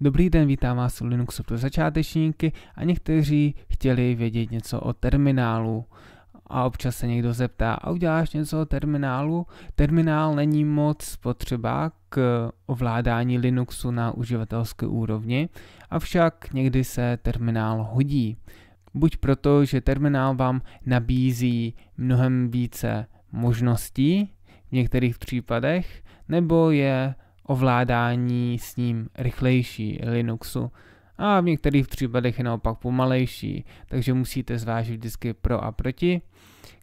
Dobrý den, vítám vás u Linuxu pro začátečníky a někteří chtěli vědět něco o terminálu a občas se někdo zeptá, a uděláš něco o terminálu? Terminál není moc potřeba k ovládání Linuxu na uživatelské úrovni, avšak někdy se terminál hodí. Buď proto, že terminál vám nabízí mnohem více možností v některých případech, nebo je ovládání s ním rychlejší Linuxu a v některých případech je naopak pomalejší, takže musíte zvážit vždycky pro a proti.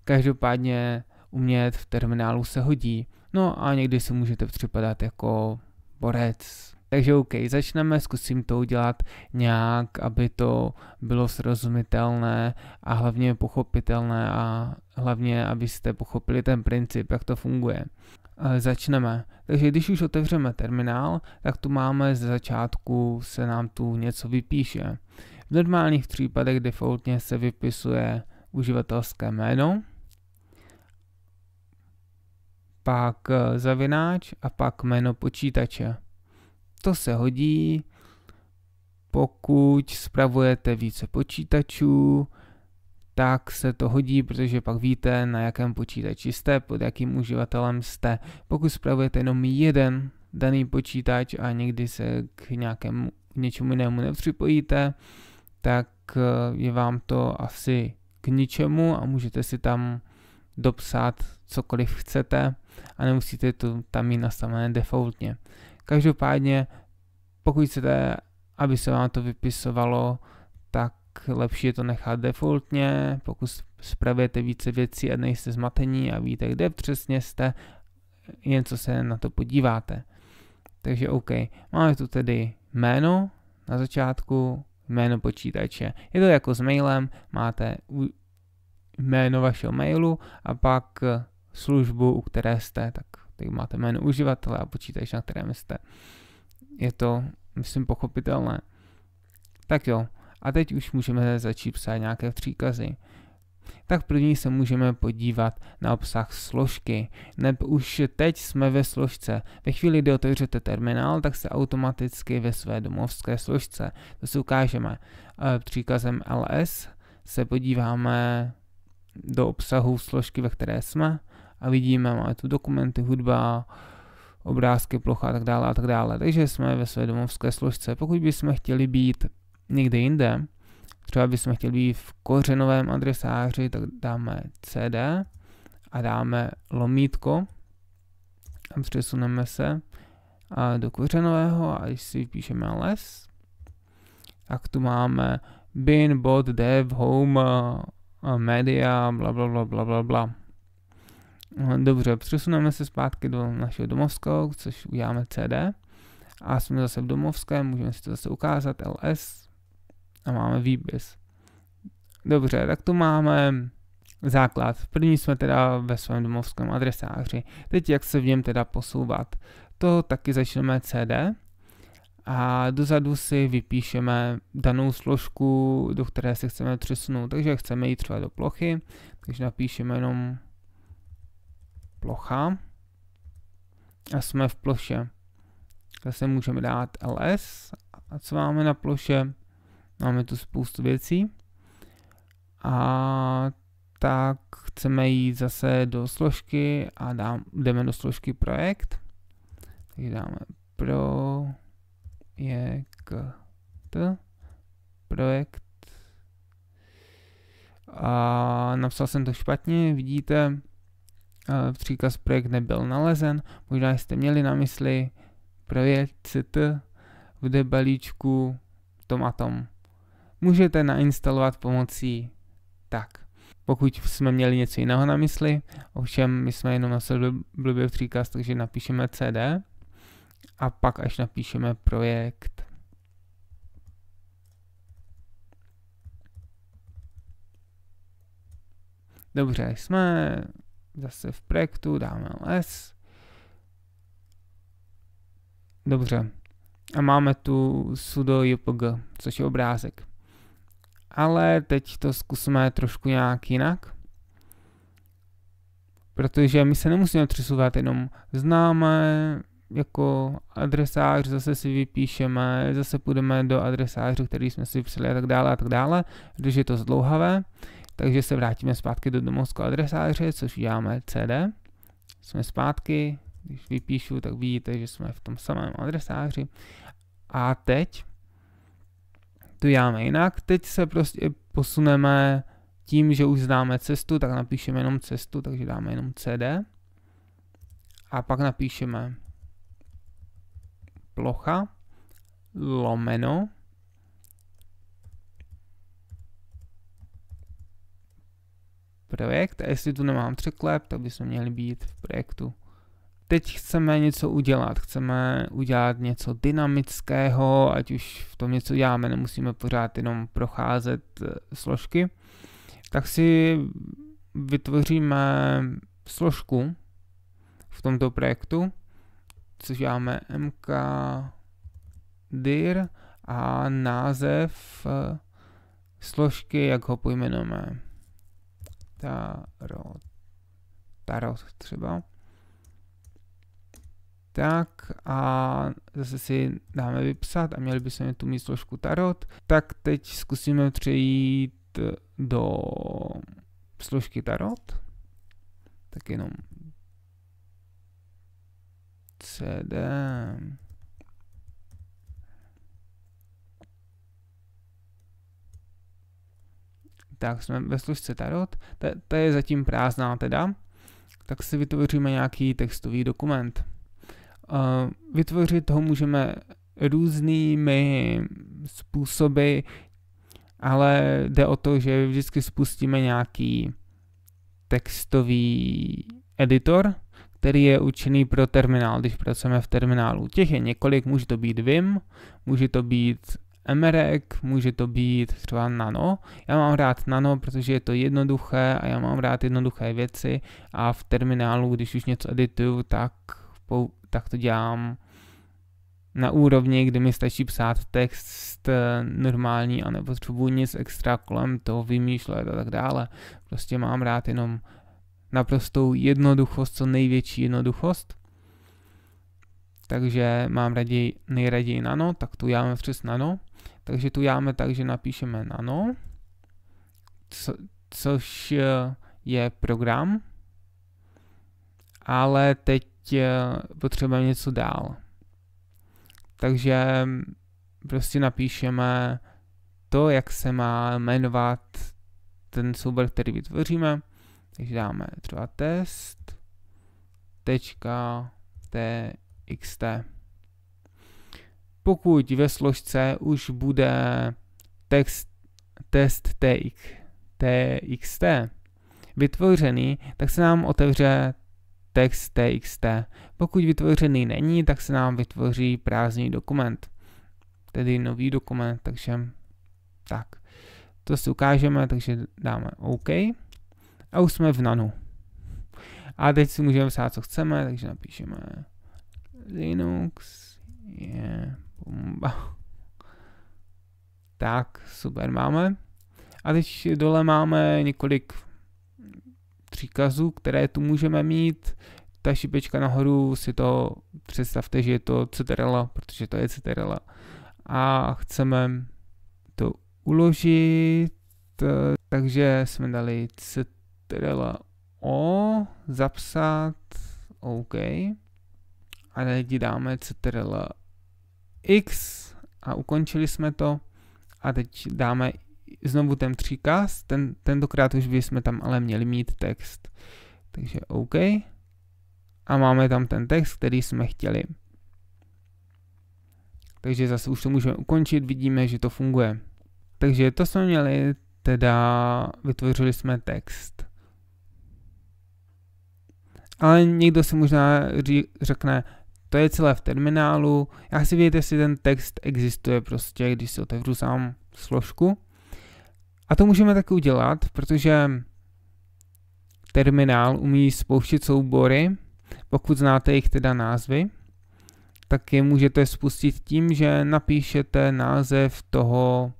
Každopádně umět v terminálu se hodí, no a někdy si můžete připadat jako borec. Takže OK, začneme, zkusím to udělat nějak, aby to bylo srozumitelné a hlavně pochopitelné a hlavně, abyste pochopili ten princip, jak to funguje. Eh, začneme. Takže když už otevřeme terminál, tak tu máme z začátku se nám tu něco vypíše. V normálních případech defaultně se vypisuje uživatelské jméno, pak eh, zavináč a pak jméno počítače. To se hodí, pokud spravujete více počítačů, tak se to hodí, protože pak víte, na jakém počítači jste, pod jakým uživatelem jste. Pokud spravujete jenom jeden daný počítač a někdy se k nějakému k něčemu jinému nepřipojíte, tak eh, je vám to asi k ničemu a můžete si tam dopsat cokoliv chcete a nemusíte to tam mít nastavené defaultně. Každopádně, pokud chcete, aby se vám to vypisovalo, tak lepší je to nechat defaultně, pokud spravíte více věcí a nejste zmatení a víte, kde přesně jste, jen co se na to podíváte. Takže OK, máme tu tedy jméno na začátku, jméno počítače. Je to jako s mailem, máte jméno vašeho mailu a pak službu, u které jste, tak teď máte jméno uživatele a počítač, na kterém jste. Je to, myslím, pochopitelné. Tak jo, a teď už můžeme začít psát nějaké příkazy. Tak první se můžeme podívat na obsah složky. Neb už teď jsme ve složce. Ve chvíli, kdy otevřete terminál, tak se automaticky ve své domovské složce. To si ukážeme. Eh, příkazem ls se podíváme do obsahu složky, ve které jsme a vidíme, máme tu dokumenty, hudba, obrázky, plocha a tak dále a tak dále. Takže jsme ve své domovské složce. Pokud bychom chtěli být někde jinde, třeba bychom chtěli být v kořenovém adresáři, tak dáme CD a dáme lomítko a přesuneme se a do kořenového a když si vypíšeme les, tak tu máme bin, bot, dev, home, media, bla, bla, bla, bla, bla, bla. Dobře, přesuneme se zpátky do našeho domovského, což uděláme CD. A jsme zase v domovském, můžeme si to zase ukázat, ls, a máme výpis. Dobře, tak tu máme základ. První jsme teda ve svém domovském adresáři. Teď jak se v něm teda posouvat? To taky začneme CD a dozadu si vypíšeme danou složku, do které se chceme přesunout. Takže chceme jít třeba do plochy, takže napíšeme jenom plocha a jsme v ploše. Zase můžeme dát ls a co máme na ploše? Máme tu spoustu věcí. A tak chceme jít zase do složky a dám, jdeme do složky projekt. Takže dáme projekt, projekt. A napsal jsem to špatně, vidíte, příkaz projekt nebyl nalezen. Možná jste měli na mysli projekt CT v debalíčku tom a tom můžete nainstalovat pomocí tak. Pokud jsme měli něco jiného na mysli, ovšem my jsme jenom nasadili blbě příkaz, takže napíšeme CD a pak až napíšeme projekt. Dobře, jsme zase v projektu, dáme LS. Dobře. A máme tu sudo jpg, což je obrázek ale teď to zkusme trošku nějak jinak. Protože my se nemusíme přesouvat jenom známe jako adresář, zase si vypíšeme, zase půjdeme do adresáře, který jsme si vypsali a tak dále a tak dále, protože je to zdlouhavé. Takže se vrátíme zpátky do domovského adresáře, což uděláme CD. Jsme zpátky, když vypíšu, tak vidíte, že jsme v tom samém adresáři. A teď to děláme jinak. Teď se prostě posuneme tím, že už známe cestu, tak napíšeme jenom cestu, takže dáme jenom CD. A pak napíšeme plocha lomeno projekt a jestli tu nemám překlep, tak bychom měli být v projektu teď chceme něco udělat, chceme udělat něco dynamického, ať už v tom něco děláme, nemusíme pořád jenom procházet eh, složky, tak si vytvoříme složku v tomto projektu, což děláme mk dir a název eh, složky, jak ho pojmenujeme. Tarot. Tarot třeba tak a zase si dáme vypsat a měli bychom tu mít složku tarot, tak teď zkusíme přejít do složky tarot, tak jenom CD tak jsme ve složce Tarot, ta, ta je zatím prázdná teda, tak si vytvoříme nějaký textový dokument. Vytvořit ho můžeme různými způsoby, ale jde o to, že vždycky spustíme nějaký textový editor, který je určený pro terminál, když pracujeme v terminálu. Těch je několik, může to být Vim, může to být Emerek, může to být třeba Nano. Já mám rád Nano, protože je to jednoduché a já mám rád jednoduché věci a v terminálu, když už něco edituju, tak mapou, tak to dělám na úrovni, kdy mi stačí psát text normální a nepotřebuji nic extra kolem toho vymýšlet a tak dále. Prostě mám rád jenom naprostou jednoduchost, co největší jednoduchost. Takže mám raději, nejraději nano, tak tu jáme přes nano. Takže tu jáme tak, že napíšeme nano, co, což eh, je program, ale teď Prostě potřebujeme něco dál. Takže prostě napíšeme to, jak se má jmenovat ten soubor, který vytvoříme. Takže dáme třeba test txt. Pokud ve složce už bude text test txt vytvořený, tak se nám otevře text txt. Pokud vytvořený není, tak se nám vytvoří prázdný dokument, tedy nový dokument, takže tak. To si ukážeme, takže dáme OK a už jsme v nanu. A teď si můžeme psát, co chceme, takže napíšeme Linux je bomba. Tak, super máme. A teď dole máme několik příkazů, které tu můžeme mít. Ta šipečka nahoru si to představte, že je to Ctrl, protože to je Ctrl, A chceme to uložit, takže jsme dali Ctrl O, zapsat, OK. A teď dáme ctrl x a ukončili jsme to. A teď dáme znovu ten příkaz, ten, tentokrát už bychom tam ale měli mít text. Takže OK. A máme tam ten text, který jsme chtěli. Takže zase už to můžeme ukončit, vidíme, že to funguje. Takže to jsme měli, teda vytvořili jsme text. Ale někdo si možná řekne, to je celé v terminálu, já si vědět, jestli ten text existuje prostě, když si otevřu sám složku. A to můžeme taky udělat, protože terminál umí spouštět soubory, pokud znáte jejich teda názvy, tak je můžete spustit tím, že napíšete název toho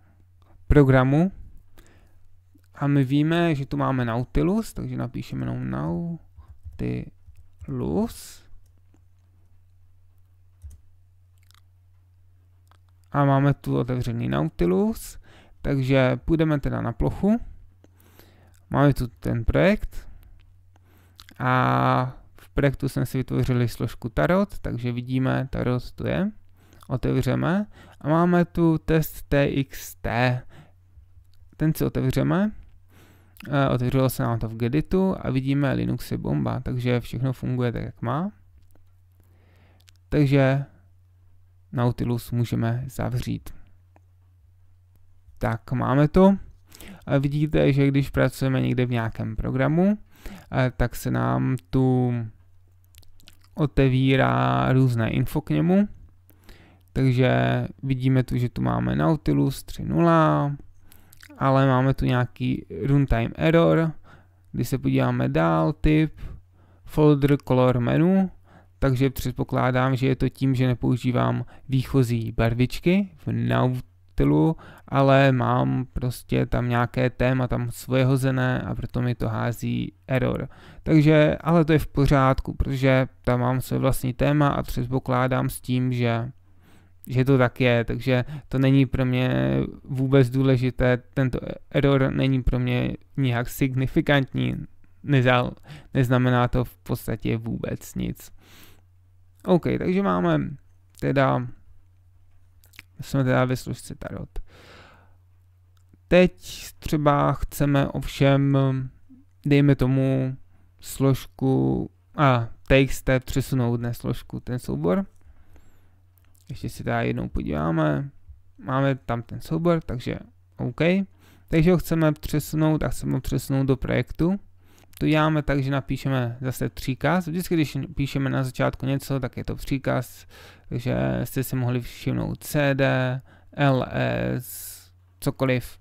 programu a my víme, že tu máme Nautilus, takže napíšeme jenom Nautilus a máme tu otevřený Nautilus takže půjdeme teda na plochu. Máme tu ten projekt. A v projektu jsme si vytvořili složku Tarot, takže vidíme, Tarot tu je. Otevřeme a máme tu test TXT. Ten si otevřeme. E, otevřelo se nám to v Geditu a vidíme Linux je bomba, takže všechno funguje tak, jak má. Takže Nautilus můžeme zavřít. Tak, máme to. Vidíte, že když pracujeme někde v nějakém programu, eh, tak se nám tu otevírá různé info k němu. Takže vidíme tu, že tu máme Nautilus 3.0, ale máme tu nějaký runtime error. Když se podíváme dál, typ, folder color menu, takže předpokládám, že je to tím, že nepoužívám výchozí barvičky v Nautilus stylu, ale mám prostě tam nějaké téma tam svoje hozené a proto mi to hází error. Takže, ale to je v pořádku, protože tam mám své vlastní téma a předpokládám s tím, že že to tak je, takže to není pro mě vůbec důležité, tento error není pro mě nijak signifikantní, Nezal, neznamená to v podstatě vůbec nic. OK, takže máme teda jsme teda ve služce Tarot. Teď třeba chceme ovšem, dejme tomu, složku a text přesunout na složku ten soubor. Ještě si teda jednou podíváme. Máme tam ten soubor, takže OK. Takže ho chceme přesunout a chceme ho přesunout do projektu to děláme tak, že napíšeme zase příkaz. Vždycky, když píšeme na začátku něco, tak je to příkaz, takže jste si mohli všimnout CD, LS, e, cokoliv.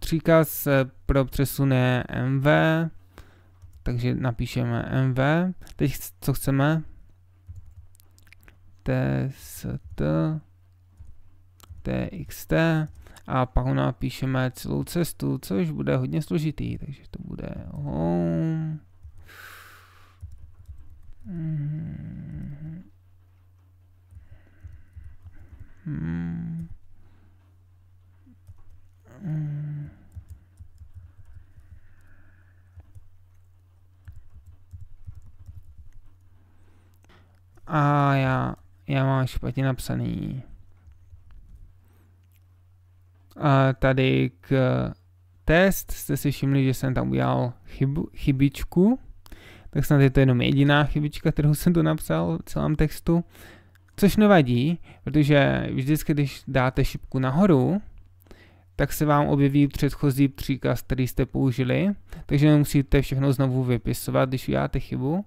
Příkaz eh, pro přesun je MV, takže napíšeme MV. Teď co chceme? TST, TXT, a pak napíšeme celou cestu, což bude hodně složitý, takže to bude home. Hmm. Hmm. A já, já mám špatně napsaný tady k eh, test jste si všimli, že jsem tam udělal chybu, chybičku, tak snad je to jenom jediná chybička, kterou jsem tu napsal v celém textu, což nevadí, protože vždycky, když dáte šipku nahoru, tak se vám objeví předchozí příkaz, který jste použili, takže nemusíte všechno znovu vypisovat, když uděláte chybu.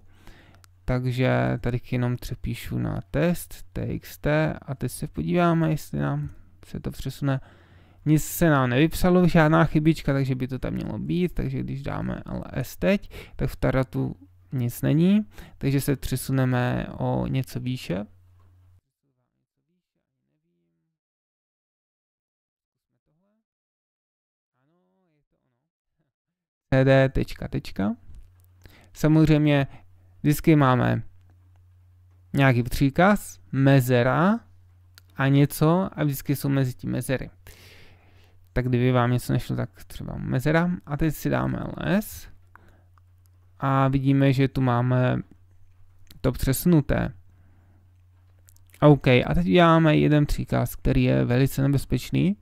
Takže tady jenom přepíšu na test, txt a teď se podíváme, jestli nám se to přesune nic se nám nevypsalo, žádná chybička, takže by to tam mělo být, takže když dáme ls teď, tak v taratu nic není, takže se přesuneme o něco výše. cd Samozřejmě vždycky máme nějaký příkaz, mezera a něco a vždycky jsou mezi tím mezery tak kdyby vám něco nešlo, tak třeba mezera. A teď si dáme ls a vidíme, že tu máme to přesunuté. OK, a teď uděláme jeden příkaz, který je velice nebezpečný.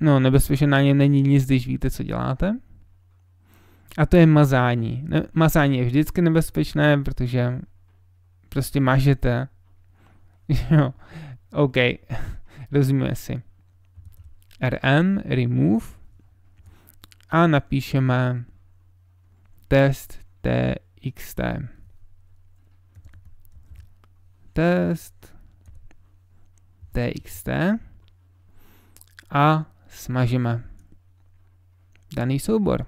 No, nebezpečné na ně není nic, když víte, co děláte. A to je mazání. Ne, mazání je vždycky nebezpečné, protože prostě mažete. Jo, OK, rozumíme si rm remove a napíšeme test txt. Test txt a smažeme daný soubor.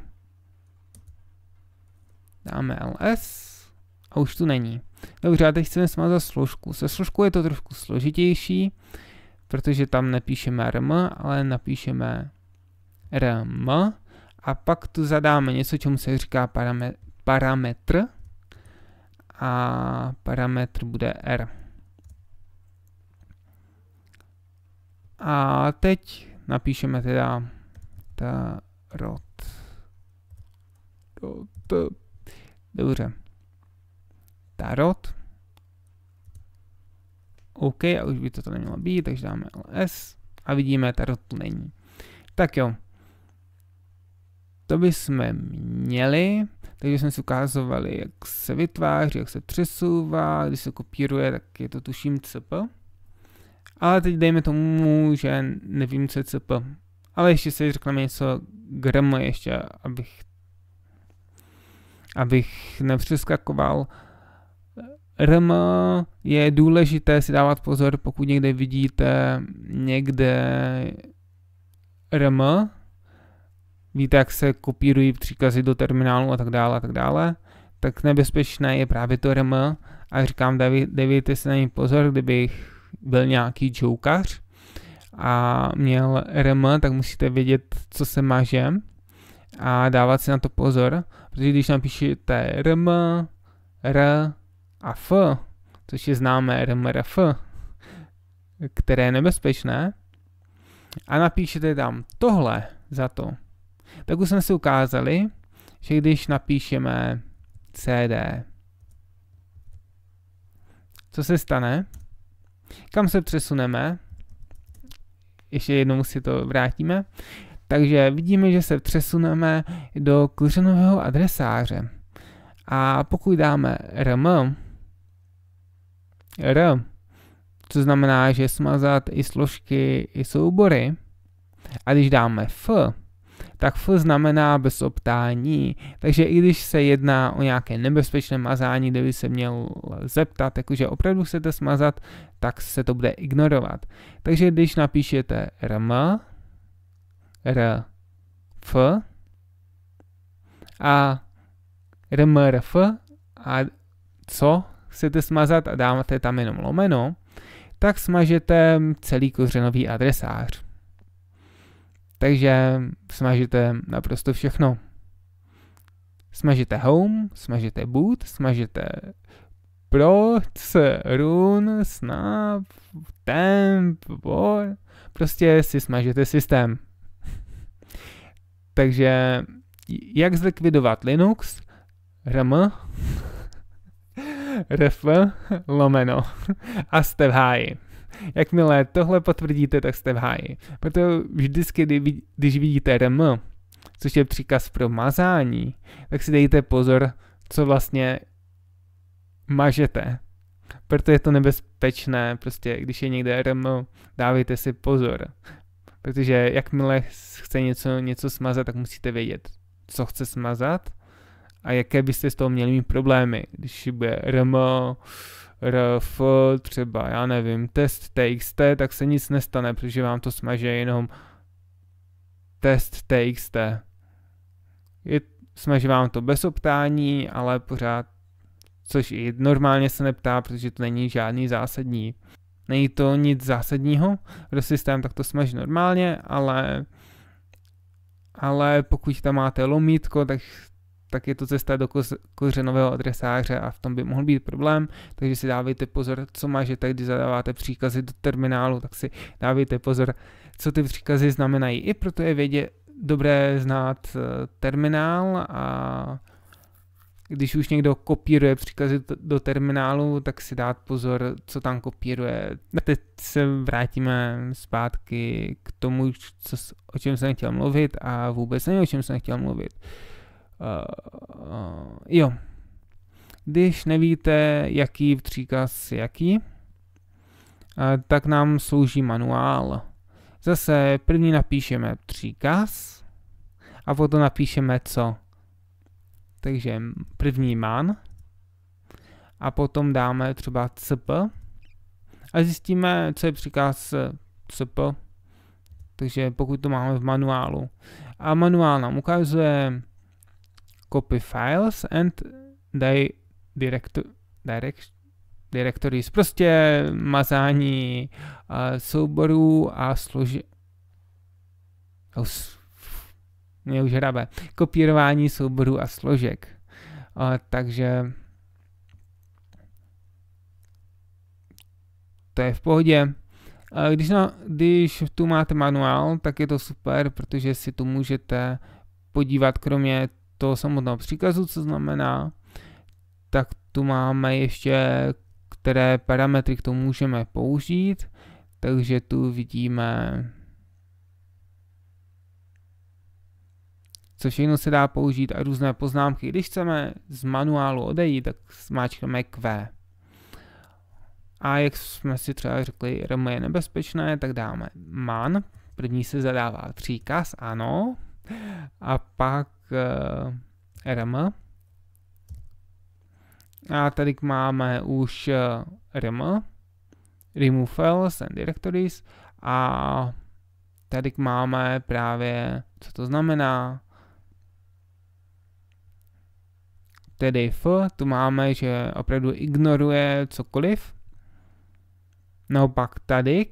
Dáme ls a už tu není. Dobře, a teď chceme smazat složku. Se složkou je to trošku složitější protože tam nepíšeme rm, ale napíšeme rm a pak tu zadáme něco, čemu se říká parametr, parametr a parametr bude r. A teď napíšeme teda ta rot rod. Dobře. Ta rot OK, a už by to tady mělo být, takže dáme ls a vidíme, tady to není. Tak jo. To bychom měli, takže jsme si ukázovali, jak se vytváří, jak se přesouvá, když se kopíruje, tak je to tuším cp. Ale teď dejme tomu, že nevím, co je cp. Ale ještě si řekneme něco grm ještě, abych abych nepřeskakoval RM je důležité si dávat pozor, pokud někde vidíte někde RM, víte, jak se kopírují příkazy do terminálu a tak dále a tak dále, tak nebezpečné je právě to RM a říkám, dejte si na něj pozor, kdybych byl nějaký joukař a měl RM, tak musíte vědět, co se máže a dávat si na to pozor, protože když napíšete RM, R, a F, což je známé RMRF, které je nebezpečné, a napíšete tam tohle za to, tak už jsme si ukázali, že když napíšeme CD, co se stane, kam se přesuneme, ještě jednou si to vrátíme, takže vidíme, že se přesuneme do kořenového adresáře. A pokud dáme rm, r, co znamená, že smazat i složky, i soubory. A když dáme f, tak f znamená bez optání. Takže i když se jedná o nějaké nebezpečné mazání, kde by se měl zeptat, jakože opravdu chcete smazat, tak se to bude ignorovat. Takže když napíšete rm, r, f a F a co chcete smazat a dáte tam jenom lomeno, tak smažete celý kořenový adresář. Takže smažete naprosto všechno. Smažete home, smažete boot, smažete proc, run, snap, temp, war. Prostě si smažete systém. Takže jak zlikvidovat Linux? RM rf lomeno a jste v háji. Jakmile tohle potvrdíte, tak jste v háji. Proto vždycky, když vidíte rm, což je příkaz pro mazání, tak si dejte pozor, co vlastně mažete. Proto je to nebezpečné, prostě když je někde rm, dávejte si pozor. Protože jakmile chce něco, něco smazat, tak musíte vědět, co chce smazat a jaké byste z toho měli mít problémy, když bude RM, RF, třeba, já nevím, test TXT, tak se nic nestane, protože vám to smaže jenom test TXT. Je, smaže vám to bez optání, ale pořád, což i normálně se neptá, protože to není žádný zásadní. Není to nic zásadního, pro systém tak to smaží normálně, ale ale pokud tam máte lomítko, tak tak je to cesta do kořenového adresáře a v tom by mohl být problém, takže si dávejte pozor, co máte, když zadáváte příkazy do terminálu, tak si dávejte pozor, co ty příkazy znamenají. I proto je vědě dobré znát eh, terminál a když už někdo kopíruje příkazy do terminálu, tak si dát pozor, co tam kopíruje. Teď se vrátíme zpátky k tomu, co, o čem jsem chtěl mluvit a vůbec ne o čem jsem chtěl mluvit. Uh, uh, jo. Když nevíte, jaký příkaz jaký, uh, tak nám slouží manuál. Zase první napíšeme příkaz a potom napíšeme co. Takže první man a potom dáme třeba cp a zjistíme, co je příkaz cp. Takže pokud to máme v manuálu. A manuál nám ukazuje copy files and die direct direct, directories. Prostě mazání uh, souborů a služeb. Us, mě už hrabe. Kopírování souborů a složek. Uh, takže to je v pohodě. Uh, když, no, když tu máte manuál, tak je to super, protože si tu můžete podívat kromě toho samotného příkazu, co znamená, tak tu máme ještě, které parametry k tomu můžeme použít, takže tu vidíme, co všechno se dá použít a různé poznámky. Když chceme z manuálu odejít, tak zmáčkneme Q. A jak jsme si třeba řekli, RAM je nebezpečné, tak dáme man. První se zadává příkaz, ano. A pak Eh, RM. A tady máme už eh, RM, remove files and directories a tady máme právě, co to znamená, tedy f, tu máme, že opravdu ignoruje cokoliv. Naopak tady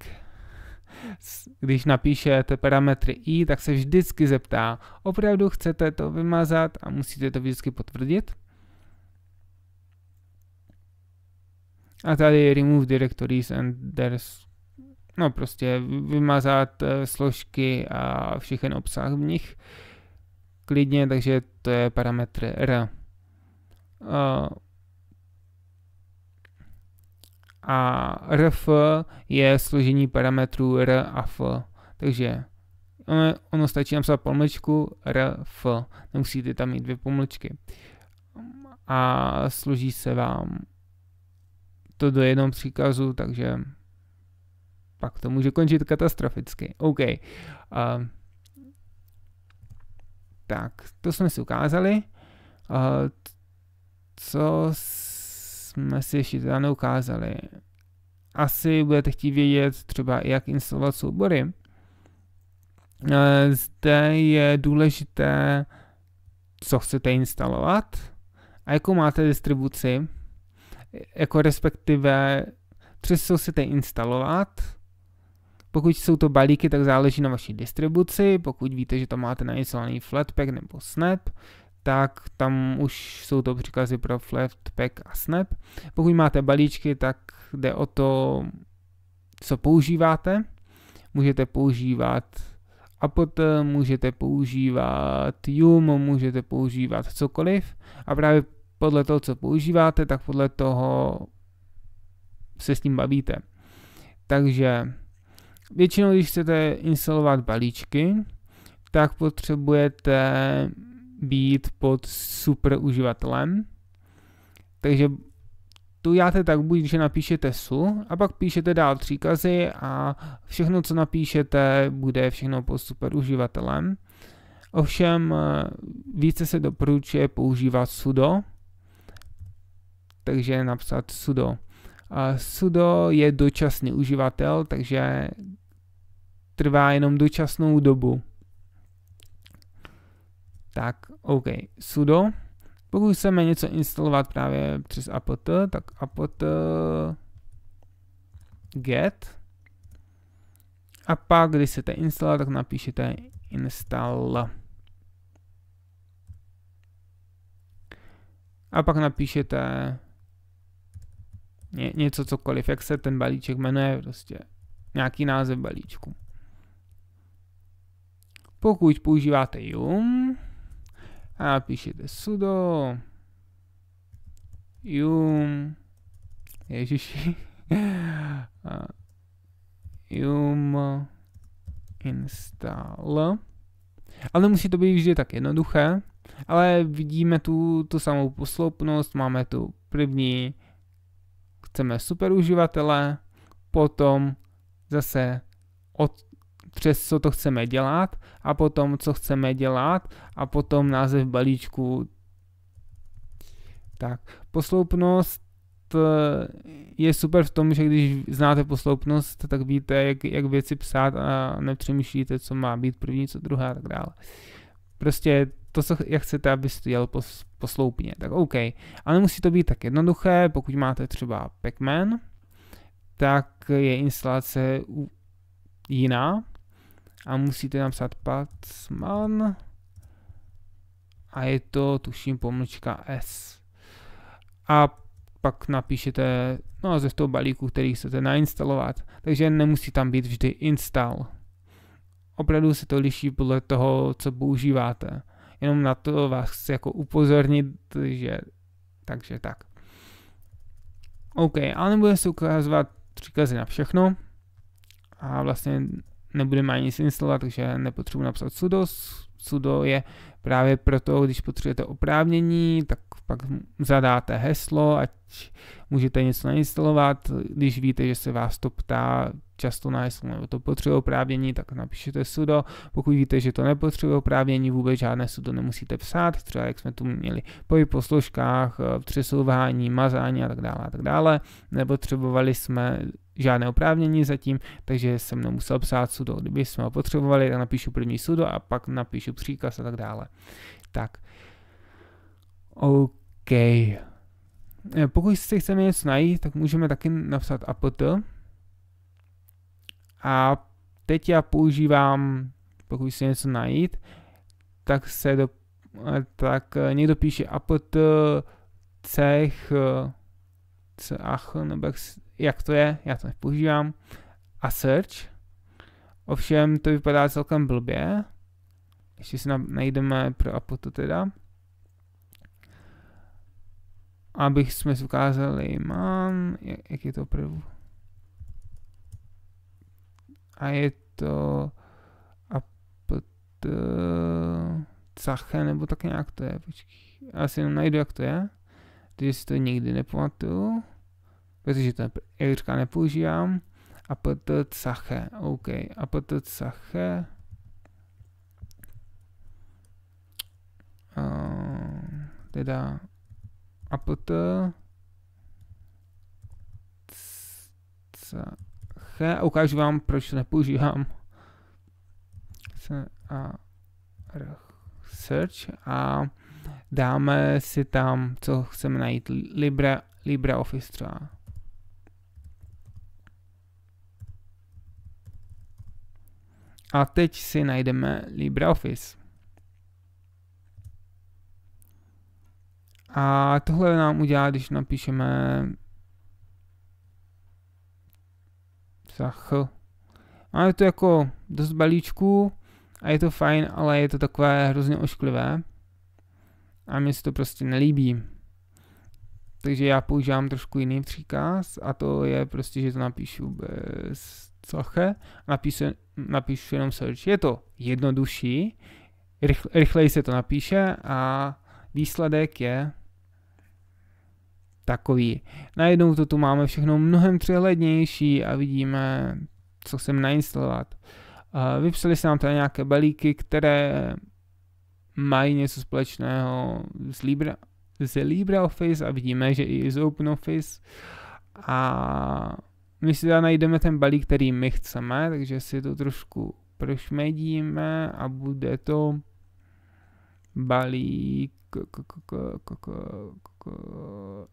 když napíšete parametry i, tak se vždycky zeptá, opravdu chcete to vymazat a musíte to vždycky potvrdit. A tady je remove directories and there's no prostě vymazat eh, složky a všechen obsah v nich klidně, takže to je parametr R. Uh, a rf je složení parametrů r a f. Takže ono, ono stačí napsat pomlčku r, f. Nemusíte tam mít dvě pomlčky. A složí se vám to do jednom příkazu, takže pak to může končit katastroficky. OK. Uh, tak, to jsme si ukázali. Uh, co jsme si teda ukázali. Asi budete chtít vědět třeba, jak instalovat soubory. Eh, zde je důležité, co chcete instalovat a jakou máte distribuci, jako respektive, co chcete instalovat, pokud jsou to balíky, tak záleží na vaší distribuci. Pokud víte, že tam máte nainstalovaný Flatpak nebo Snap, tak tam už jsou to příkazy pro flat, pack a snap. Pokud máte balíčky, tak jde o to, co používáte. Můžete používat a potom můžete používat yum, můžete používat cokoliv a právě podle toho, co používáte, tak podle toho se s tím bavíte. Takže většinou, když chcete instalovat balíčky, tak potřebujete být pod super uživatelem. Takže tu děláte tak, buď, že napíšete SU a pak píšete dál příkazy a všechno, co napíšete, bude všechno pod super uživatelem. Ovšem eh, více se doporučuje používat sudo, takže napsat sudo. A sudo je dočasný uživatel, takže trvá jenom dočasnou dobu tak OK, sudo. Pokud chceme něco instalovat právě přes apt, tak apt get a pak, když chcete instalovat, tak napíšete install. A pak napíšete ně, něco cokoliv, jak se ten balíček jmenuje, prostě nějaký název balíčku. Pokud používáte Yum, a píšete sudo yum, ježiši yum install ale musí to být vždy tak jednoduché ale vidíme tu, tu samou posloupnost, máme tu první chceme super uživatele, potom zase od, přes co to chceme dělat a potom co chceme dělat a potom název balíčku. Tak, posloupnost eh, je super v tom, že když znáte posloupnost, tak víte, jak, jak věci psát a nepřemýšlíte, co má být první, co druhá a tak dále. Prostě to, co, jak chcete, abyste to dělal posloupně, tak OK. Ale musí to být tak jednoduché, pokud máte třeba Pac-Man, tak je instalace jiná, a musíte napsat pacman a je to tuším pomlčka S. A pak napíšete no ze toho balíku, který chcete nainstalovat, takže nemusí tam být vždy install. Opravdu se to liší podle toho, co používáte. Jenom na to vás chci jako upozornit, že takže tak. OK, ale nebudu se ukazovat příkazy na všechno a vlastně nebudeme ani nic instalovat, takže nepotřebuji napsat sudo. Sudo je právě proto, když potřebujete oprávnění, tak pak zadáte heslo, ať můžete něco nainstalovat. Když víte, že se vás to ptá často na heslo nebo to potřebuje oprávnění, tak napíšete sudo. Pokud víte, že to nepotřebuje oprávnění, vůbec žádné sudo nemusíte psát, třeba jak jsme tu měli pohyb po složkách, eh, přesouvání, mazání a tak dále a tak dále. Nepotřebovali jsme žádné oprávnění zatím, takže jsem nemusel psát sudo. Kdyby jsme ho potřebovali, tak napíšu první sudo a pak napíšu příkaz a tak dále. Tak. OK. Eh, pokud si chceme něco najít, tak můžeme taky napsat apt. A teď já používám, pokud si něco najít, tak se do, eh, tak eh, někdo píše apt cech cach, nebo jak, jak to je, já to nepoužívám, a search. Ovšem to vypadá celkem blbě. Ještě si najdeme pro Apoto teda. Abych jsme si ukázali, mám, jak je to opravdu. A je to Apt Cache, nebo tak nějak to je, počkej. Asi najdu, jak to je. Takže si to nikdy nepamatuju protože to Erička nepoužívám. A proto cache, OK. A proto cache. Uh, teda a proto cache a ukážu vám, proč to nepoužívám. A search a dáme si tam, co chceme najít, Libre, LibreOffice třeba. A teď si najdeme LibreOffice. A tohle nám udělá, když napíšeme Zach. Máme to jako dost balíčků a je to fajn, ale je to takové hrozně ošklivé. A mně se to prostě nelíbí. Takže já používám trošku jiný příkaz a to je prostě, že to napíšu bez cache. Napíšu, napíšu jenom search. Je to jednodušší, rychleji se to napíše a výsledek je takový. Najednou to tu máme všechno mnohem přehlednější a vidíme, co sem nainstalovat. Vypsali se nám tady nějaké balíky, které mají něco společného s, Libra, z LibreOffice a vidíme, že i z OpenOffice a my si teda najdeme ten balík, který my chceme, takže si to trošku prošmedíme a bude to balík uh-huh,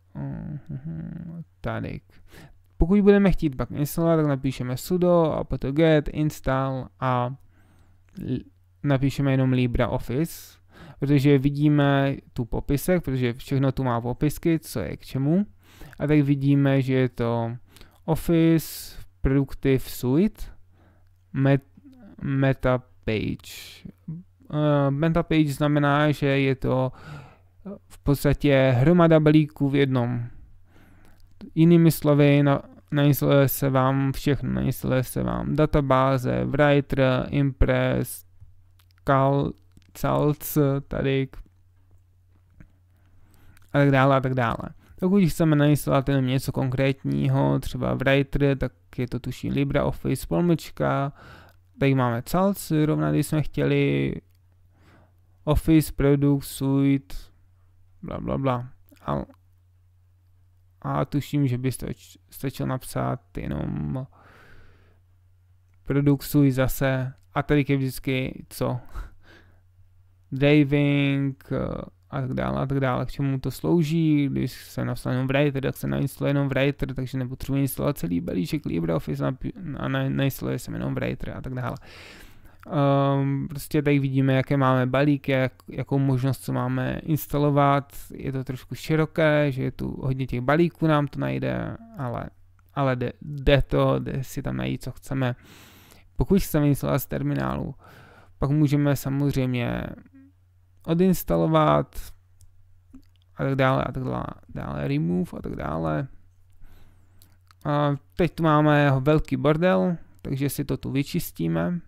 tady. Pokud budeme chtít pak instalovat, tak napíšeme sudo a potom get, install a napíšeme jenom LibreOffice, protože vidíme tu popisek, protože všechno tu má popisky, co je k čemu. A tak vidíme, že je to Office Productive Suite, Met, Meta Page. Eh, Meta Page znamená, že je to eh, v podstatě hromada balíků v jednom. Jinými slovy, na, nainstaluje se vám všechno, nainstaluje se vám databáze, Writer, Impress, Cal, Calc, tady a tak dále a tak dále. Pokud chceme nainstalovat jenom něco konkrétního, třeba v Writer, tak je to tuší LibreOffice polmička, tady máme calc, rovna když jsme chtěli Office, Product, Suite, bla bla bla. A, a tuším, že by stačilo napsat jenom Product, Suite zase a tady je vždycky co. Driving, eh, a tak dále a tak dále, k čemu to slouží, když jsem napsal jenom writer, tak se nainstaluje jenom writer, takže nepotřebuji instalovat celý balíček LibreOffice a, nainstaluje se jenom writer a tak dále. Um, prostě tady vidíme, jaké máme balíky, jak, jakou možnost co máme instalovat, je to trošku široké, že je tu hodně těch balíků nám to najde, ale, ale jde, jde to, jde si tam najít, co chceme. Pokud chceme instalovat z terminálu, pak můžeme samozřejmě odinstalovat a tak dále a tak dále, dále remove a tak dále. A teď tu máme velký bordel, takže si to tu vyčistíme.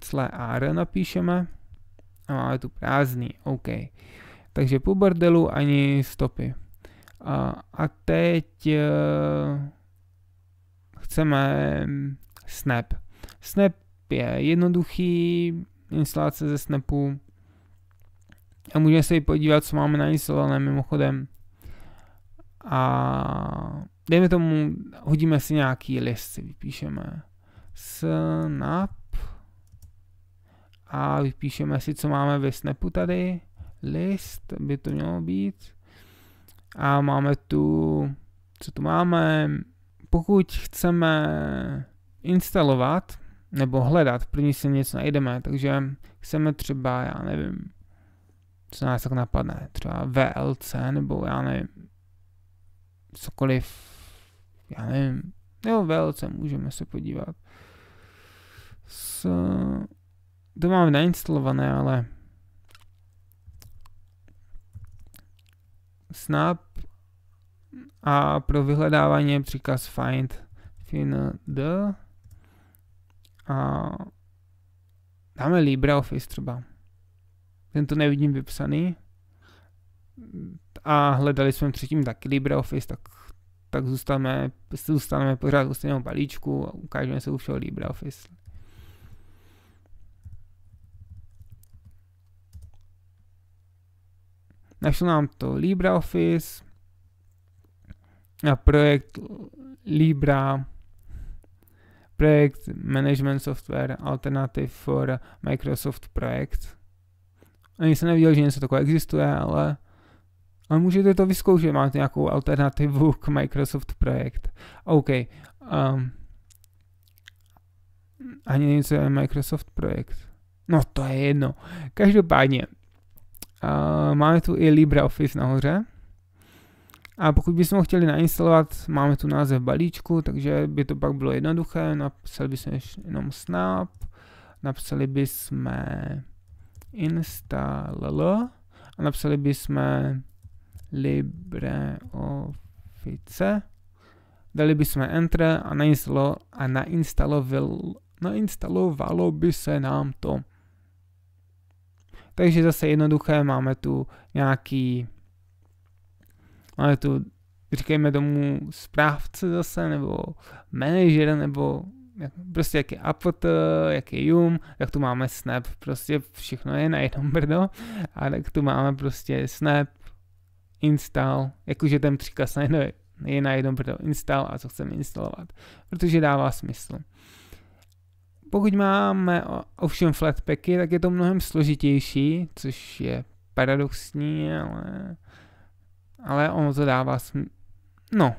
Celé AR napíšeme a máme tu prázdný, OK. Takže po bordelu ani stopy. A, a teď e, chceme Snap. Snap je jednoduchý, instalace ze Snapu a můžeme se i podívat, co máme nainstalované mimochodem. A dejme tomu, hodíme si nějaký list, si vypíšeme snap a vypíšeme si, co máme ve snapu tady. List by to mělo být. A máme tu, co tu máme. Pokud chceme instalovat nebo hledat, první si něco najdeme, takže chceme třeba, já nevím, co nás tak napadne, třeba VLC nebo já nevím, cokoliv, já nevím, jo, VLC můžeme se podívat. S, to mám nainstalované, ale snap a pro vyhledávání je příkaz find find the a dáme LibreOffice třeba ten to nevidím vypsaný. A hledali jsme třetím taky LibreOffice, tak, tak zůstaneme, zůstaneme pořád u stejného balíčku a ukážeme se u všeho LibreOffice. Našlo nám to LibreOffice a projekt Libra projekt Management Software Alternative for Microsoft Projects. Ani jsem nevěděl, že něco takové existuje, ale, ale můžete to vyzkoušet, máte nějakou alternativu k Microsoft Projekt. OK. Um, ani nevím, co je Microsoft Projekt. No to je jedno. Každopádně, uh, máme tu i LibreOffice nahoře. A pokud bychom ho chtěli nainstalovat, máme tu název balíčku, takže by to pak bylo jednoduché. Napsali bychom jenom snap, napsali bychom install a napsali bychom LibreOffice, dali bychom Enter a, nainstalo, a nainstaloval, nainstalovalo by se nám to. Takže zase jednoduché, máme tu nějaký, máme tu, říkejme tomu správce zase, nebo manažer, nebo jak, prostě jak je APT, jak je JUM, jak tu máme Snap, prostě všechno je na jednom brdo a tak tu máme prostě Snap, install, jakože ten příkaz je, je na jednom brdo install a co chceme instalovat, protože dává smysl. Pokud máme ovšem flatpaky, tak je to mnohem složitější, což je paradoxní, ale, ale ono to dává smysl. No,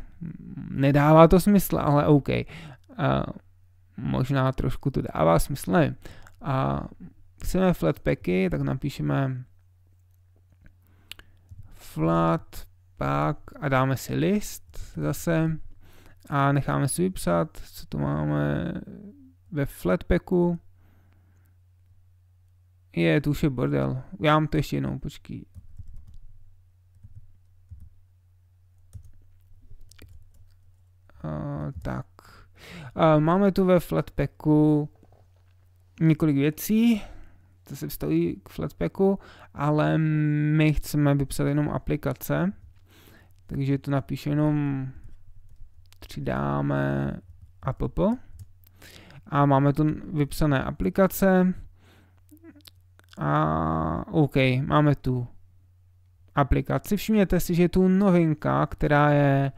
nedává to smysl, ale OK. Uh, možná trošku to dává smysl, nevím. A chceme flatpacky, tak napíšeme flat pak a dáme si list zase a necháme si vypsat, co tu máme ve flatpacku. Je, tu už je bordel. Já mám to ještě jednou, počkej. Uh, tak. Máme tu ve Flatpacku několik věcí, co se vstaví k Flatpacku, ale my chceme vypsat jenom aplikace, takže to napíšu jenom přidáme app a máme tu vypsané aplikace a OK, máme tu aplikaci. Všimněte si, že je tu novinka, která je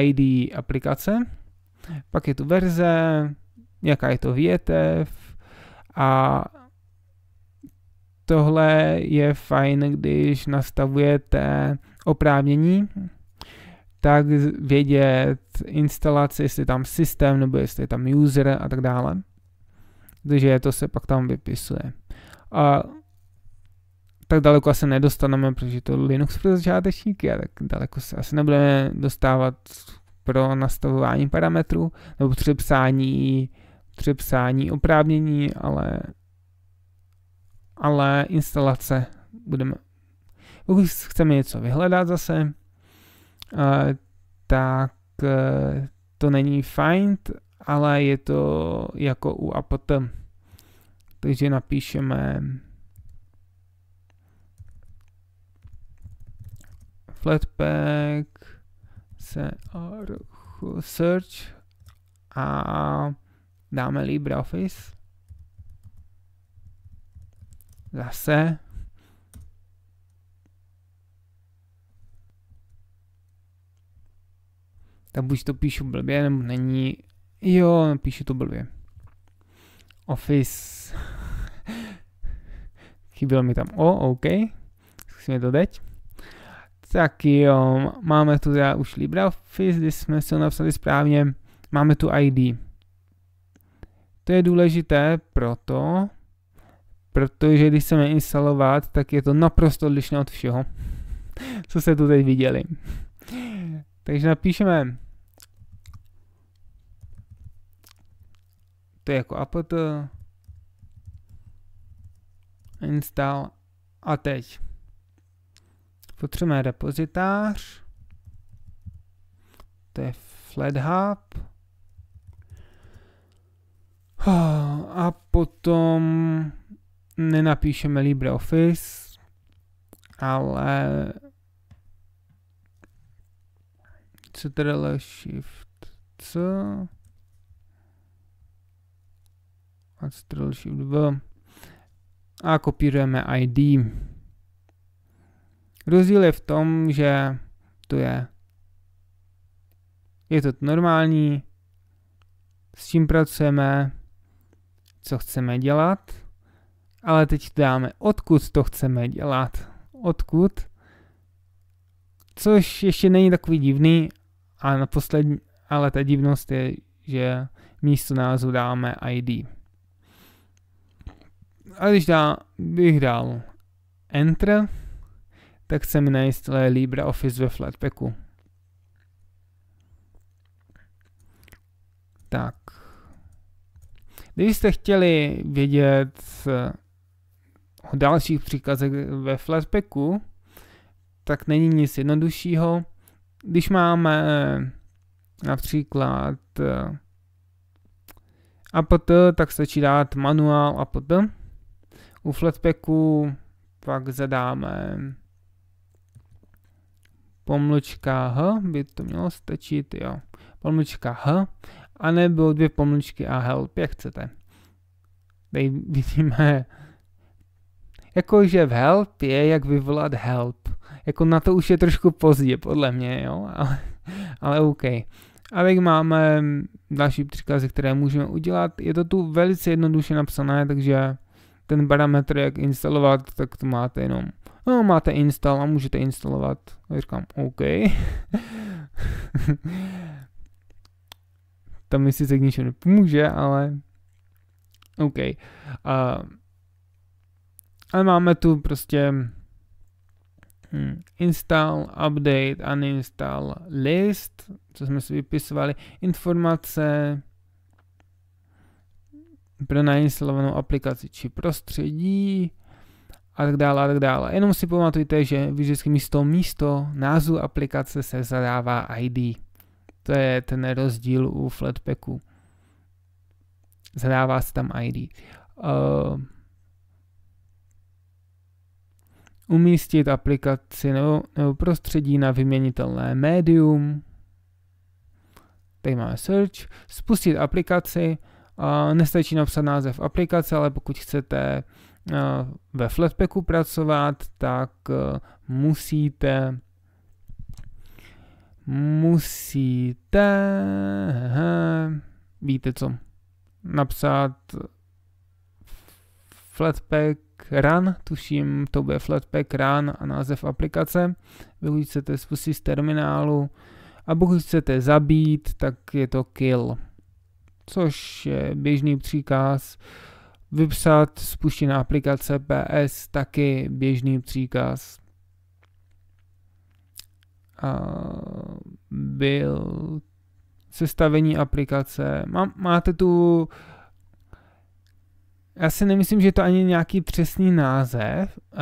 ID aplikace pak je tu verze, jaká je to větev a tohle je fajn, když nastavujete oprávnění, tak vědět instalaci, jestli je tam systém nebo jestli je tam user a tak dále. Takže to se pak tam vypisuje. A tak daleko asi nedostaneme, protože to Linux pro začátečníky a tak daleko se asi nebudeme dostávat pro nastavování parametrů nebo přepsání, přepsání oprávnění, ale, ale instalace budeme. Pokud chceme něco vyhledat zase, eh, tak eh, to není find, ale je to jako u apt. Takže napíšeme flatpak SER, search a dáme LibreOffice. Zase. Tak buď to píšu blbě, nebo není. Jo, píšu to blbě. Office. Chybilo mi tam O, OK. Zkusíme to teď. Tak jo, máme tu teda už LibreOffice, když jsme si ho napsali správně. Máme tu ID. To je důležité proto, protože když chceme instalovat, tak je to naprosto odlišné od všeho, co se tu teď viděli. Takže napíšeme to je jako apt install a teď Potřebujeme depozitář. To je FlatHub. A potom nenapíšeme LibreOffice, ale CTRL Shift C a CTRL Shift V a kopírujeme ID. Rozdíl je v tom, že to je je to normální, s čím pracujeme, co chceme dělat, ale teď dáme, odkud to chceme dělat, odkud, což ještě není takový divný, a na poslední, ale ta divnost je, že místo názvu dáme ID. A když dá, bych dal Enter, tak se mi nainstaluje LibreOffice ve Flatpaku. Tak. Kdybyste chtěli vědět eh, o dalších příkazech ve Flatpaku, tak není nic jednoduššího. Když máme eh, například eh, apt, tak stačí dát manuál apt. U Flatpaku pak zadáme pomlčka H, by to mělo stačit, jo, pomlčka H, anebo dvě pomlčky a help, jak chcete. Tady vidíme, jakože v help je, jak vyvolat help. Jako na to už je trošku pozdě, podle mě, jo, ale, ale OK. A teď máme další příkazy, které můžeme udělat. Je to tu velice jednoduše napsané, takže ten parametr, jak instalovat, tak to máte jenom no, máte install a můžete instalovat. A říkám, OK. Tam mi sice k ničemu nepomůže, ale OK. Uh, ale máme tu prostě hmm, install, update, uninstall, list, co jsme si vypisovali, informace, pro nainstalovanou aplikaci či prostředí, a tak dále a tak dále. Jenom si pamatujte, že vždycky místo místo názvu aplikace se zadává ID. To je ten rozdíl u Flatpaku. Zadává se tam ID. Uh, eh, umístit aplikaci nebo, nebo prostředí na vyměnitelné médium. Tady máme search. Spustit aplikaci. Uh, nestačí napsat název aplikace, ale pokud chcete Eh, ve Flatpaku pracovat, tak eh, musíte musíte víte co napsat Flatpak run, tuším, to bude Flatpak run a název aplikace. Vy ho chcete spustit z terminálu a pokud chcete zabít, tak je to kill, což je běžný příkaz vypsat spuštěná aplikace PS, taky běžný příkaz a byl sestavení aplikace. Má, máte tu já si nemyslím, že to ani nějaký přesný název, uh,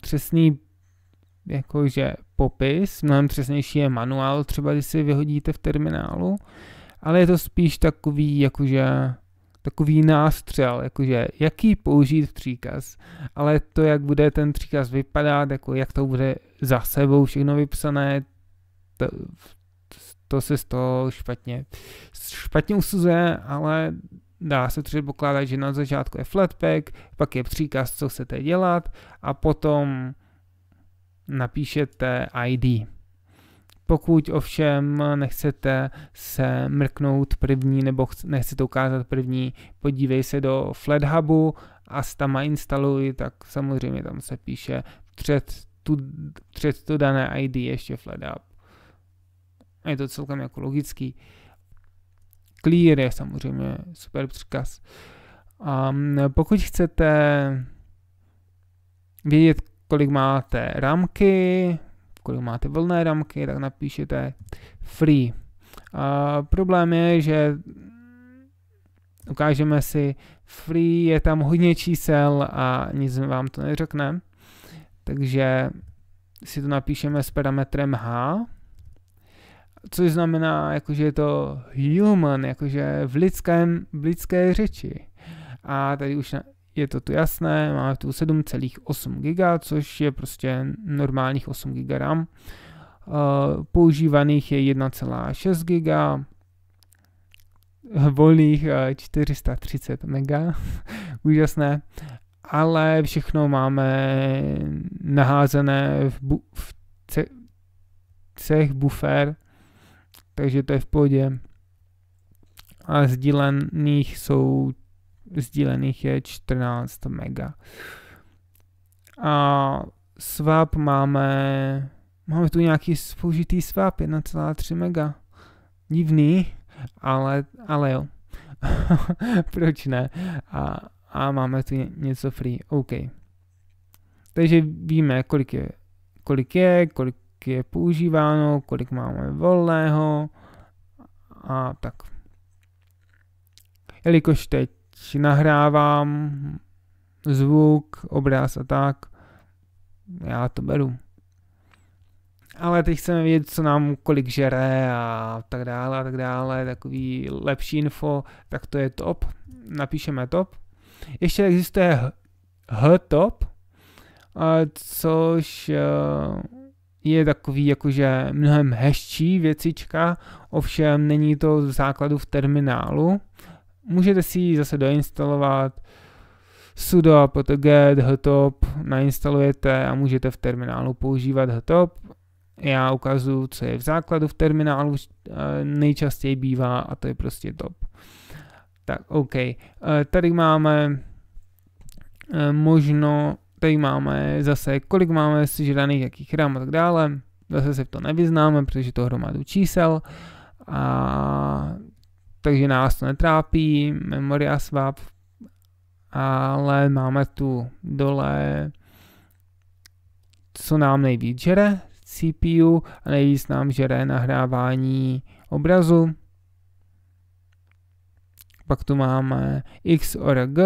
přesný jakože popis, mnohem přesnější je manuál, třeba když si vyhodíte v terminálu, ale je to spíš takový jakože takový nástřel, jakože jaký použít příkaz, ale to, jak bude ten příkaz vypadat, jako jak to bude za sebou všechno vypsané, to, to se z toho špatně, špatně usuzuje, ale dá se předpokládat, že na začátku je flatpack, pak je příkaz, co chcete dělat a potom napíšete ID. Pokud ovšem nechcete se mrknout první nebo nechcete ukázat první, podívej se do FlatHubu a tam instaluj, tak samozřejmě tam se píše před tu, před to dané ID ještě FlatHub. Je to celkem jako logický. Clear je samozřejmě super příkaz. Um, pokud chcete vědět, kolik máte ramky, kolik máte volné ramky, tak napíšete free. A problém je, že ukážeme si, free je tam hodně čísel a nic vám to neřekne. Takže si to napíšeme s parametrem h, což znamená, jakože je to human, jakože v, lidském, v lidské řeči. A tady už je to tu jasné, máme tu 7,8 GB, což je prostě normálních 8 GB RAM. Eh, používaných je 1,6 GB, eh, volných 430 eh, MB, úžasné, ale všechno máme naházené v, bu- v ce- cech bufer, takže to je v pohodě. A sdílených jsou sdílených je 14 mega. A swap máme, máme tu nějaký použitý swap 1,3 mega. Divný, ale, ale jo. Proč ne? A, a máme tu něco free, OK. Takže víme, kolik je, kolik je, kolik je používáno, kolik máme volného a tak. Jelikož teď nahrávám zvuk, obraz a tak, já to beru. Ale teď chceme vědět, co nám kolik žere a tak dále a tak dále, takový lepší info, tak to je top, napíšeme top. Ještě existuje htop, což eh, je takový jakože mnohem hezčí věcička, ovšem není to v základu v terminálu. Můžete si ji zase doinstalovat, sudo potom get htop nainstalujete a můžete v terminálu používat htop. Já ukazuju, co je v základu v terminálu, eh, nejčastěji bývá a to je prostě top. Tak OK, eh, tady máme eh, možno, tady máme zase, kolik máme sežraných, jakých RAM a tak dále. Zase se v to nevyznáme, protože to hromadu čísel. A takže nás to netrápí, memoria swap, ale máme tu dole, co nám nejvíc žere, CPU a nejvíc nám žere nahrávání obrazu. Pak tu máme XORG,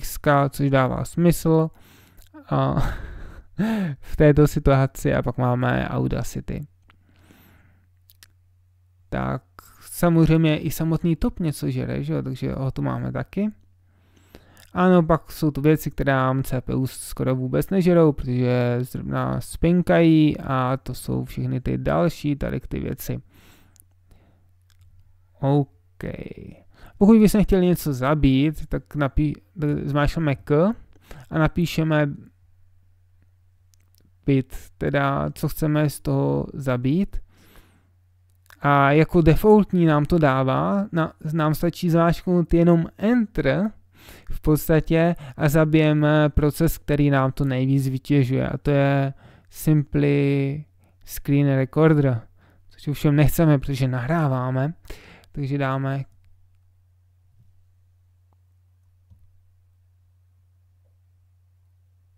XK, což dává smysl a v této situaci a pak máme Audacity. Tak Samozřejmě i samotný top něco žere, že jo? takže ho tu máme taky. Ano, pak jsou to věci, které nám CPU skoro vůbec nežerou, protože zrovna spinkají a to jsou všechny ty další tady ty věci. OK. Pokud bychom chtěli něco zabít, tak, napí- tak zmášleme K a napíšeme bit, teda co chceme z toho zabít. A jako defaultní nám to dává, na, nám stačí zváčknout jenom Enter v podstatě a zabijeme proces, který nám to nejvíc vytěžuje a to je Simply Screen Recorder, což ovšem nechceme, protože nahráváme, takže dáme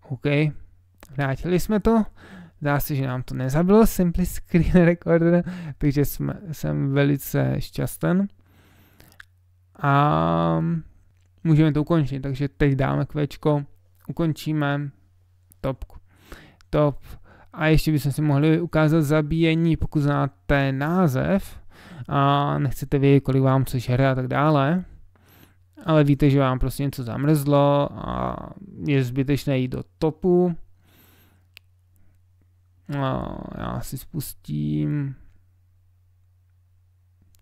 OK, vrátili jsme to Zdá se, že nám to nezabilo Simply Screen Recorder, takže jsme, jsem velice šťastný. A můžeme to ukončit, takže teď dáme kvečko, ukončíme topku. Top. A ještě bychom si mohli ukázat zabíjení, pokud znáte název a nechcete vědět, kolik vám co žere a tak dále, ale víte, že vám prostě něco zamrzlo a je zbytečné jít do topu, No, já si spustím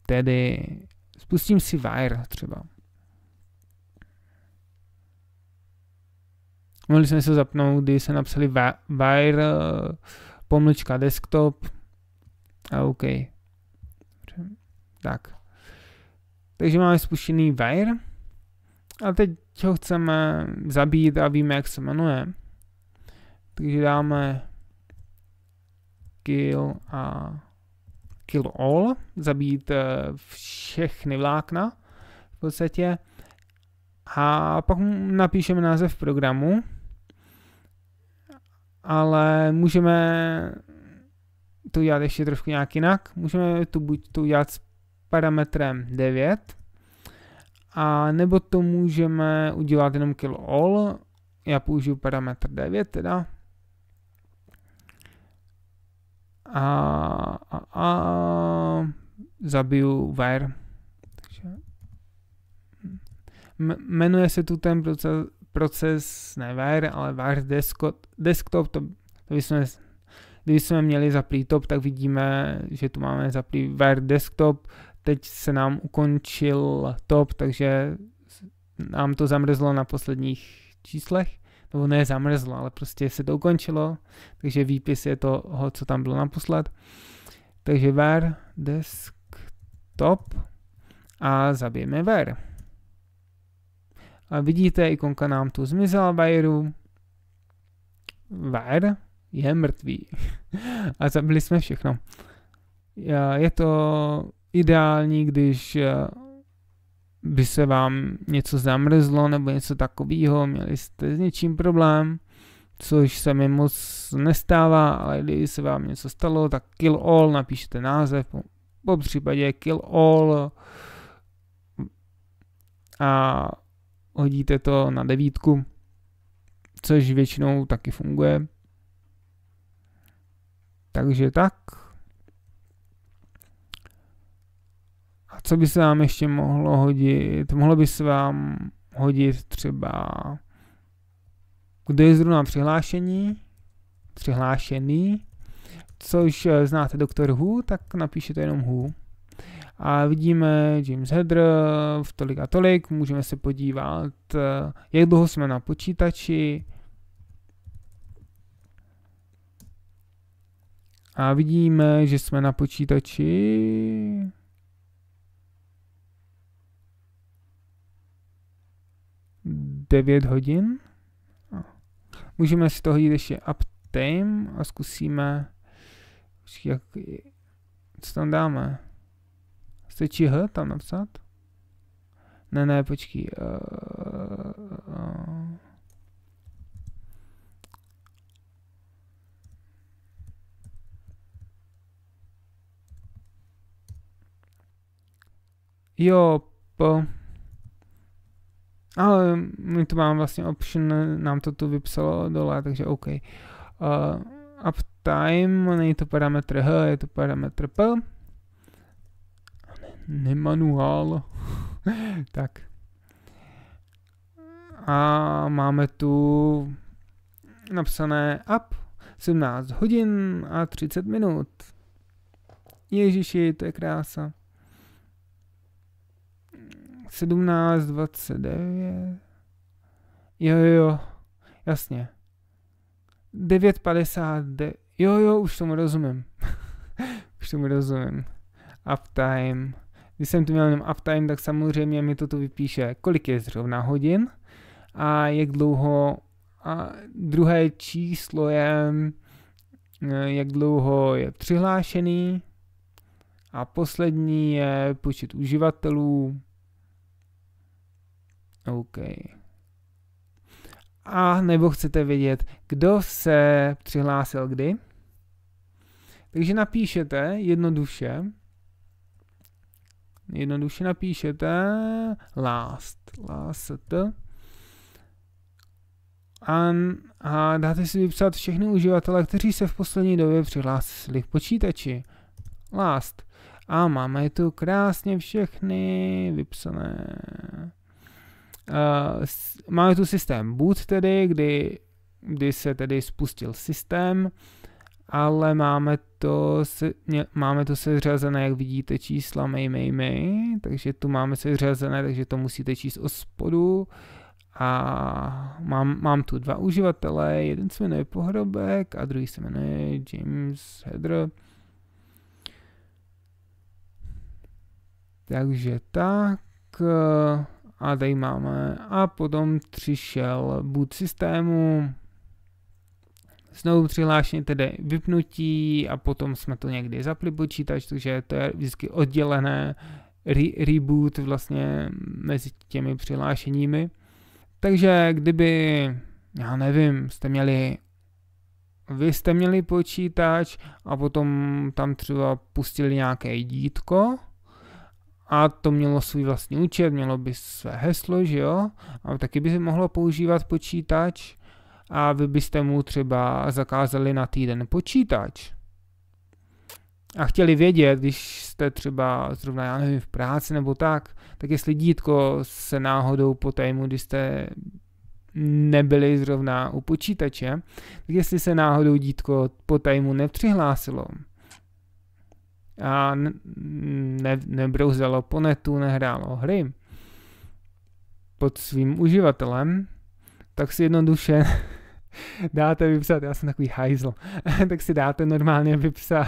tedy spustím si Wire třeba. Mohli jsme se zapnout, kdy se napsali Wire eh, pomlčka desktop a OK. Tak. Takže máme spuštěný Wire a teď ho chceme zabít a víme, jak se jmenuje. Takže dáme kill a kill all, zabít eh, všechny vlákna v podstatě. A pak napíšeme název programu, ale můžeme to udělat ještě trošku nějak jinak. Můžeme to buď to udělat s parametrem 9, a nebo to můžeme udělat jenom kill all, já použiju parametr 9 teda, a, a, a zabiju var. jmenuje se tu ten proces, proces ne var, ale var desktop, desktop to, to jsme kdyby jsme měli zaplý top, tak vidíme, že tu máme zaplý var desktop, teď se nám ukončil top, takže nám to zamrzlo na posledních číslech nebo ne zamrzlo, ale prostě se to ukončilo, takže výpis je toho, co tam bylo naposled. Takže var desktop a zabijeme var. A vidíte, ikonka nám tu zmizela vairu. Var je mrtvý. a zabili jsme všechno. Je to ideální, když eh, by se vám něco zamrzlo nebo něco takového, měli jste s něčím problém, což se mi moc nestává, ale kdyby se vám něco stalo, tak kill all, napíšete název, po, případě kill all a hodíte to na devítku, což většinou taky funguje. Takže tak. co by se vám ještě mohlo hodit? Mohlo by se vám hodit třeba, kdo je zrovna přihlášení, přihlášený, což eh, znáte doktor Hu, tak napíšete jenom Hu. A vidíme James Hedr v tolik a tolik, můžeme se podívat, eh, jak dlouho jsme na počítači, A vidíme, že jsme na počítači 9 hodin. No. Můžeme si to hodit ještě uptime a zkusíme, jak, co tam dáme. Stačí H tam napsat? Ne, ne, počkej. Uh, uh, uh. Jo, po. Ale my to máme vlastně option, nám to tu vypsalo dole, takže OK. Uh, uptime, není to parametr H, je to parametr P. Nemanuál. tak. A máme tu napsané up 17 hodin a 30 minut. Ježiši, to je krása. 17, 29. Jo, jo, jo. Jasně. 9.50. Jo, jo, už tomu rozumím. už tomu rozumím. Uptime. Když jsem tu měl jenom uptime, tak samozřejmě mi to tu vypíše, kolik je zrovna hodin a jak dlouho. A druhé číslo je, eh, jak dlouho je přihlášený. A poslední je počet uživatelů OK. A nebo chcete vědět, kdo se přihlásil kdy? Takže napíšete jednoduše, jednoduše napíšete last, last, a, a dáte si vypsat všechny uživatele, kteří se v poslední době přihlásili k počítači. Last. A máme tu krásně všechny vypsané. Eh, máme tu systém boot tedy, kdy, kdy se tedy spustil systém, ale máme to, se, máme to seřazené, jak vidíte, čísla my, my, my, takže tu máme seřazené, takže to musíte číst od spodu a mám, mám tu dva uživatele, jeden se jmenuje Pohrobek a druhý se jmenuje James Hedr. Takže tak, eh, a tady máme. A potom přišel boot systému, znovu přihlášení tedy vypnutí a potom jsme to někdy zapli počítač, takže to je vždycky oddělené re- reboot vlastně mezi těmi přihlášeními. Takže kdyby, já nevím, jste měli vy jste měli počítač a potom tam třeba pustili nějaké dítko, a to mělo svůj vlastní účet, mělo by své heslo, že jo? A taky by se mohlo používat počítač a vy byste mu třeba zakázali na týden počítač. A chtěli vědět, když jste třeba zrovna, já nevím, v práci nebo tak, tak jestli dítko se náhodou po tému, když jste nebyli zrovna u počítače, tak jestli se náhodou dítko po tajmu nepřihlásilo a ne, nebrouzelo po netu, nehrálo no, hry pod svým uživatelem, tak si jednoduše dáte vypsat, já jsem takový hajzl, tak si dáte normálně vypsat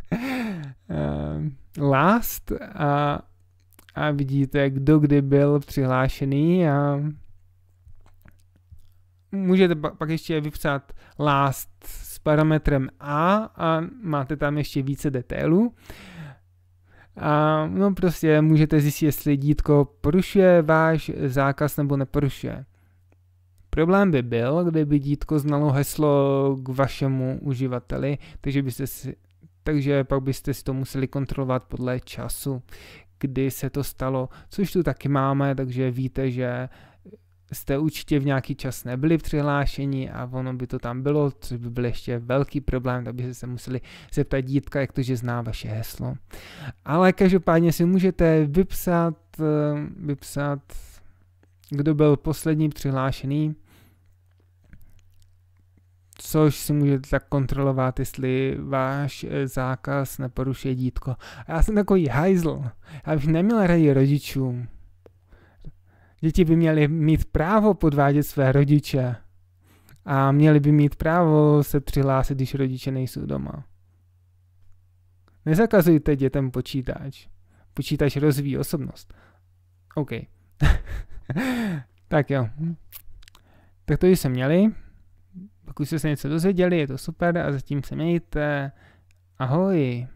eh, last a, a vidíte, kdo kdy byl přihlášený a můžete pak ještě vypsat last parametrem A a máte tam ještě více detailů. A no prostě můžete zjistit, jestli dítko porušuje váš zákaz nebo neporušuje. Problém by byl, kdyby dítko znalo heslo k vašemu uživateli, takže, byste si, takže pak byste si to museli kontrolovat podle času, kdy se to stalo, což tu taky máme, takže víte, že jste určitě v nějaký čas nebyli přihlášeni a ono by to tam bylo, což by byl ještě velký problém, tak byste se museli zeptat dítka, jak to, že zná vaše heslo. Ale každopádně si můžete vypsat, eh, vypsat, kdo byl poslední přihlášený, což si můžete tak kontrolovat, jestli váš eh, zákaz neporušuje dítko. A já jsem takový hajzl, já bych neměl radit rodičům, Děti by měly mít právo podvádět své rodiče a měly by mít právo se přihlásit, když rodiče nejsou doma. Nezakazujte dětem počítač. Počítač rozvíjí osobnost. OK. tak jo. Tak to jsme měli. Pokud jste se něco dozvěděli, je to super a zatím se mějte. Ahoj.